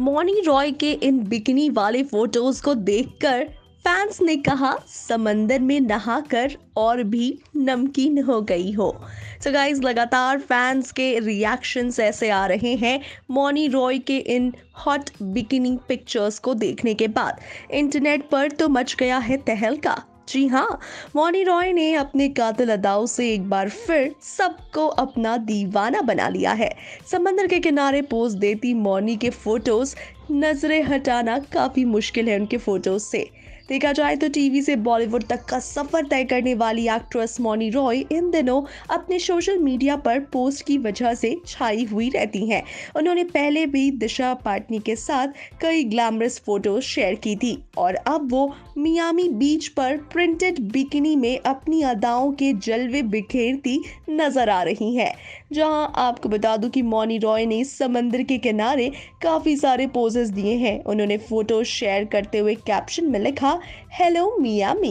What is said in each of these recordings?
मॉनी रॉय के इन बिकनी वाले फोटोज को देखकर फैंस ने कहा समंदर में नहाकर और भी नमकीन हो गई हो सो so गाइज लगातार फैंस के रिएक्शंस ऐसे आ रहे हैं मॉनी रॉय के इन हॉट बिकिनी पिक्चर्स को देखने के बाद इंटरनेट पर तो मच गया है तहलका जी हाँ मॉनी रॉय ने अपने कातिल अदाओं से एक बार फिर सबको अपना दीवाना बना लिया है समंदर के किनारे पोज देती मॉनी के फोटोज नज़रें हटाना काफ़ी मुश्किल है उनके फ़ोटोज़ से देखा जाए तो टीवी से बॉलीवुड तक का सफ़र तय करने वाली एक्ट्रेस मोनी रॉय इन दिनों अपने सोशल मीडिया पर पोस्ट की वजह से छाई हुई रहती हैं उन्होंने पहले भी दिशा पाटनी के साथ कई ग्लैमरस फोटो शेयर की थी और अब वो मियामी बीच पर प्रिंटेड बिकनी में अपनी अदाओं के जलवे बिखेरती नजर आ रही हैं जहां आपको बता दूं कि मौनी रॉय ने समंदर के किनारे काफ़ी सारे पोज पोजेस दिए हैं उन्होंने फोटो शेयर करते हुए कैप्शन में लिखा हेलो मिया मी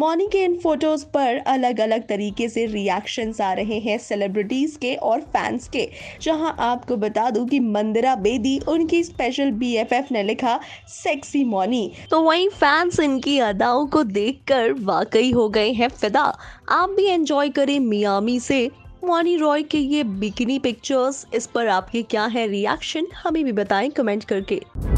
मॉर्नी के इन फोटोज पर अलग अलग तरीके से रिएक्शंस आ रहे हैं सेलिब्रिटीज के और फैंस के जहां आपको बता दूं कि मंदिरा बेदी उनकी स्पेशल बीएफएफ ने लिखा सेक्सी मॉनी तो वहीं फैंस इनकी अदाओं को देखकर वाकई हो गए हैं फिदा आप भी एंजॉय करें मियामी से वानी रॉय के ये बिकिनी पिक्चर्स इस पर आपके क्या है रिएक्शन हमें भी बताएं कमेंट करके